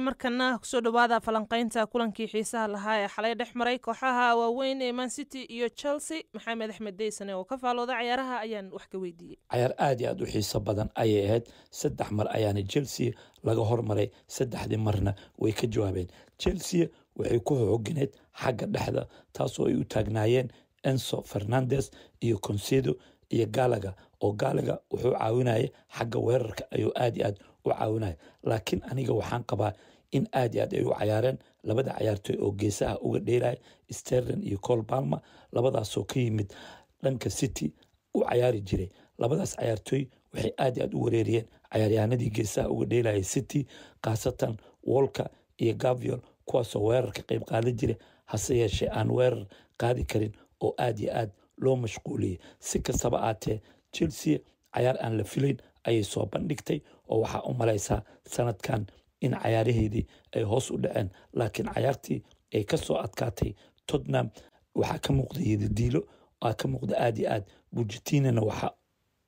markana kusoo dhawaada falanqaynta kulankii xiisaha lahaa ee xalay dhex maray kooxaha waaweyn ee mancity iyo chelsea maxamed axmed deysane oo ka faalooda cayaaraha ayaan wax ka weydiiyey cayaar aad iyo aad u xiiso badan ayay ahayd saddex mar ayaana chelsea laga hormaray saddexdii marna way ka jawaabeen chelsea waxay ku hoogganeed xagga dhexda taasoo ay u taagnaayeen enso fernandes iyo consedo iyo galaga oo galaga wuxuu caawinaya xagga weerarka ayuu aad iyo aad u caawinay laakiin aniga waxaan qabaa in aad iyo aad ay u cayaareen labada cayaartooy oo geesaha ah uga dheelay sterlin iyo col balma labadaasoo ka yimid dhanka city u cayaari jiray labadaas cayaartooy waxay aad iyo aad u wareeriyeen cayaaryahanadii geesaha ah uga dheelaya city khaasatan wolka iyo gaviol kuwaasoo weerar ka qeyb qaadan jira hase yeeshee aan weerar qaadi karin oo aad iyo aad loo mashquuliyey si kastaba aatee chelsea cayaar aan la filayn ayay soo bandhigtay oo waxaa u malaysaa sanadkan in cayaaraheedii ay hoos u dhaceen laakiin cayaartii ay kasoo adkaatay totnam waxaa ka muuqda yidadiilo aa ka muuqda aad iyo aad burjitinana waxa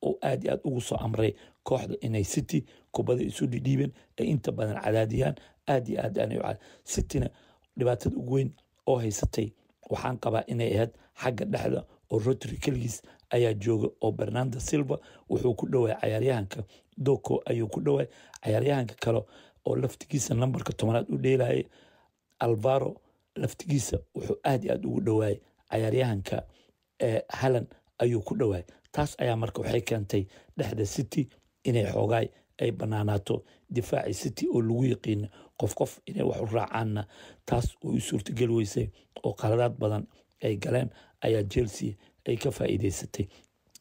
uu aad iyo aad ugu soo amray kooxda inay city kubada isu dhidhiibeen ay inta badan cadaadiyaan aad iyo aad aan cityna dhibaatada ugu weyn oo haysatay waxaan qabaa inay ahayd xagga dhexda oo rotry keligiis ayaa jooga oo bernanda silva wuxuu ku dhowaa cayaaryahanka doko ayuu ku dhowaa cayaaryahanka kale oo laftigiisa nambarka tobanaad u dheelaya alvaro laftigiisa wuxuu aad i aad ugu dhowaayay cayaaryahanka halan eh, ayuu ku dhowaayay taas ayaa marka waxay keentay dhexda city inay xoogaay ay banaanaato difaaci city oo lagu yaqiina qof qof inay wax u raacaanna taas way u suurtageli weysay oo khaladaad badan ay galeen ayaa chelsea ay ka faa'iidaysatay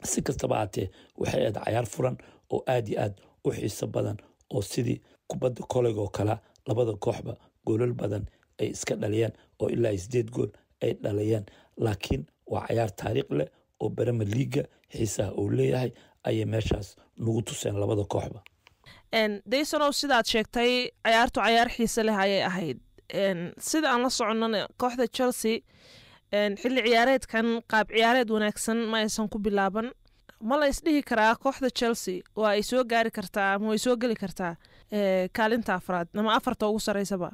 si kastaba haatee waxay ahayd cayaar furan oo aad iyo aad u xiiso badan oo sidii kubadda koleygoo kala labada kooxba goolal badan ay iska dhaliyeen oo ilaa sideed gool ay dhaliyeen laakiin waa cayaar taariikh leh oo bremer leaga xiisaha uu leeyahay ayay meeshaas nagu tuseen labada kooxba daysonow sidaad sheegtay cayaartu cayaar xiise leh ayay ahayd sida aan la soconnana kooxda chelsea xilli ciyaareedkan qaab ciyaareed wanaagsan ma aysan ku bilaaban ma la isdhihi karaa kooxda chelsea waa ay soo gaari kartaa ama way soo geli kartaa kaalinta afraad ama afarta ugu saraysaba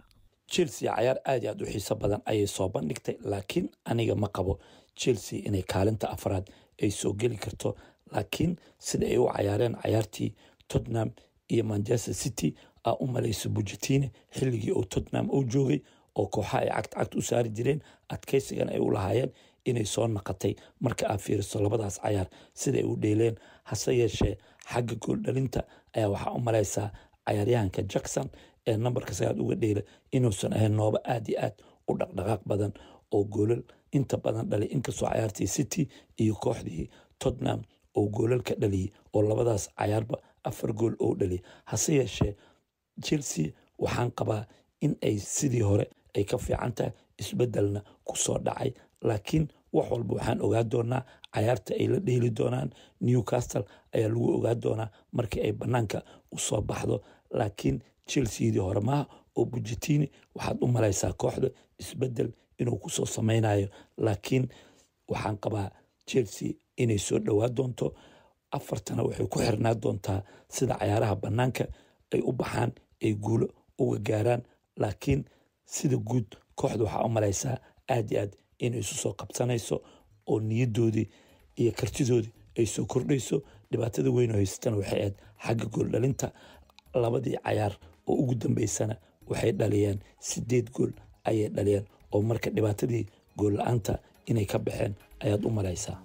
chelsea cayaar aad iyo aad u xiiso badan ayay soo bandhigtay laakiin aniga ma qabo chelsea inay kaalinta afraad ay soo geli karto laakiin sida ay u cayaareen cayaartii tottenham iyo manchester city aa u malaysa bujetine xilligii oo tottenham uu joogay oo kooxa ay cagta u saari jireen adkaysigan ay u lahaayeen inay soo naqatay marka aad fiiriso labadaas cayaar siday u dheeleen hase yeeshee xagga gooldhalinta ayaa waxaa u malaysaa cayaaryahanka jackson ee nambarka sagaad uga dheela inuusan ahayn nooba aada iyo aad u dhaqdhaqaaq badan oo goolal inta badan dhalay inkastoo cayaartii city iyo kooxdii tottenham oo goolalka dhaliyey oo labadaas cayaarba afar gool oo dhaliyay hase yeeshee chelsea waxaan qabaa in ay sidii hore ay ka fiican tahay isbedelna kusoo dhacay laakiin wax walba waxaan ogaa doonaa cayaarta ay la dheeli doonaan newcastle ayaa lagu ogaa doonaa markii ay bannaanka usoo baxdo laakiin chelseadii horemaha oo bujitini waxaad u malaysaa kooxda isbedel inuu kusoo sameynayo laakiin waxaan qabaa chelsea inay soo dhowaa doonto afartana waxay ku xirnaa doontaa sida cayaaraha bannaanka ay u baxaan ay guulo uga gaaraan laakiin sida guud kooxda waxaa u malaysaa aad iyo aad inay isu soo qabsanayso oo niyadoodii iyo kartidoodii ay soo kordhayso dhibaatada weyn oo haysatana waxay ahayd xagga gool dhalinta labadii cayaar oo ugu dambeysana waxay dhaliyeen sideed gool ayay dhaliyeen oo marka dhibaatadii gool la aanta inay ka baxeen ayaad u malaysaa